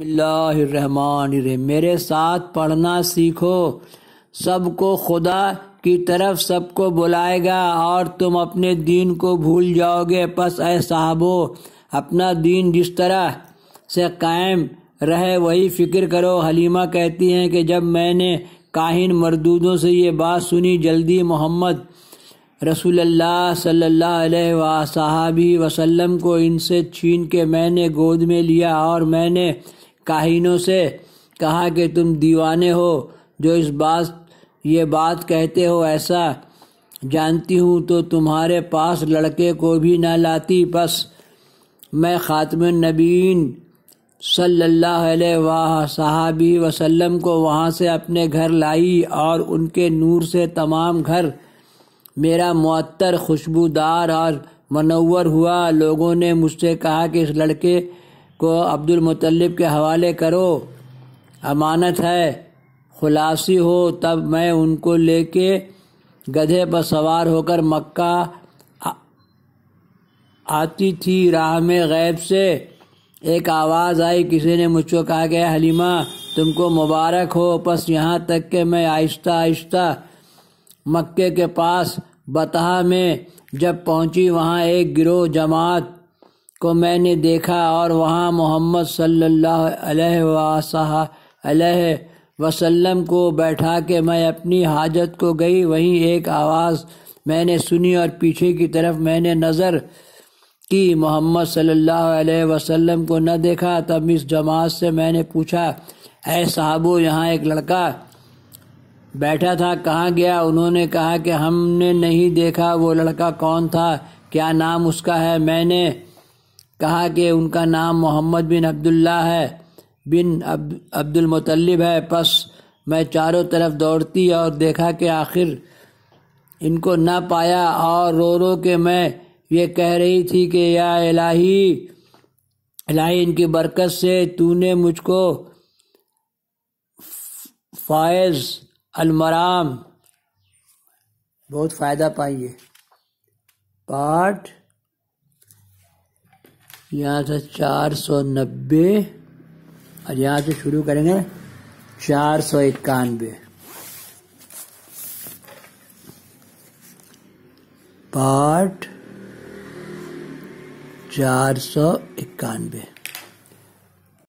बसमान मेरे साथ पढ़ना सीखो सबको खुदा की तरफ सबको बुलाएगा और तुम अपने दीन को भूल जाओगे बस ए साहबो अपना दीन जिस तरह से कायम रहे वही फिक्र करो हलीमा कहती हैं कि जब मैंने काहिन मरदूदों से ये बात सुनी जल्दी मोहम्मद अल्लाह सल्लल्लाहु अलैहि वसल्लम को इनसे छीन के मैंने गोद में लिया और मैंने काहिनों से कहा कि तुम दीवाने हो जो इस बात ये बात कहते हो ऐसा जानती हूँ तो तुम्हारे पास लड़के को भी ना लाती बस मैं ख़ातम नबीन सल्लल्लाहु अलैहि सहाबी वसल्लम को वहाँ से अपने घर लाई और उनके नूर से तमाम घर मेरा मअतर खुशबूदार और मनवर हुआ लोगों ने मुझसे कहा कि इस लड़के को अब्दुल मुतलिब के हवाले करो अमानत है खुलासी हो तब मैं उनको लेके गधे पर सवार होकर मक्का आती थी राह में गैब से एक आवाज़ आई किसी ने मुझको कहा गया हलीमा तुमको मुबारक हो बस यहाँ तक कि मैं आहिस्ता आहिस्ता मक्के के पास बतहा में जब पहुँची वहाँ एक गिरोह जमात को मैंने देखा और वहाँ मोहम्मद सल्ला अलैहि वसल्लम को बैठा के मैं अपनी हाजत को गई वहीं एक आवाज़ मैंने सुनी और पीछे की तरफ मैंने नज़र की मोहम्मद सल्ला अलैहि वसल्लम को न देखा तब इस जमात से मैंने पूछा है साहबो यहाँ एक लड़का बैठा था कहाँ गया उन्होंने कहा कि हमने नहीं देखा वो लड़का कौन था क्या नाम उसका है मैंने कहा कि उनका नाम मोहम्मद बिन अब्दुल्ला है बिन अब अब्दुल मुतलब है बस मैं चारों तरफ दौड़ती और देखा कि आखिर इनको ना पाया और रो रो के मैं ये कह रही थी कि या इलाही इलाही इनकी बरकत से तूने मुझको फायज़ अलमराम बहुत फ़ायदा पाइए पाठ यहाँ से चार सौ नब्बे और यहाँ से शुरू करेंगे चार सौ इक्यानबे पाठ चार सौ इक्यानवे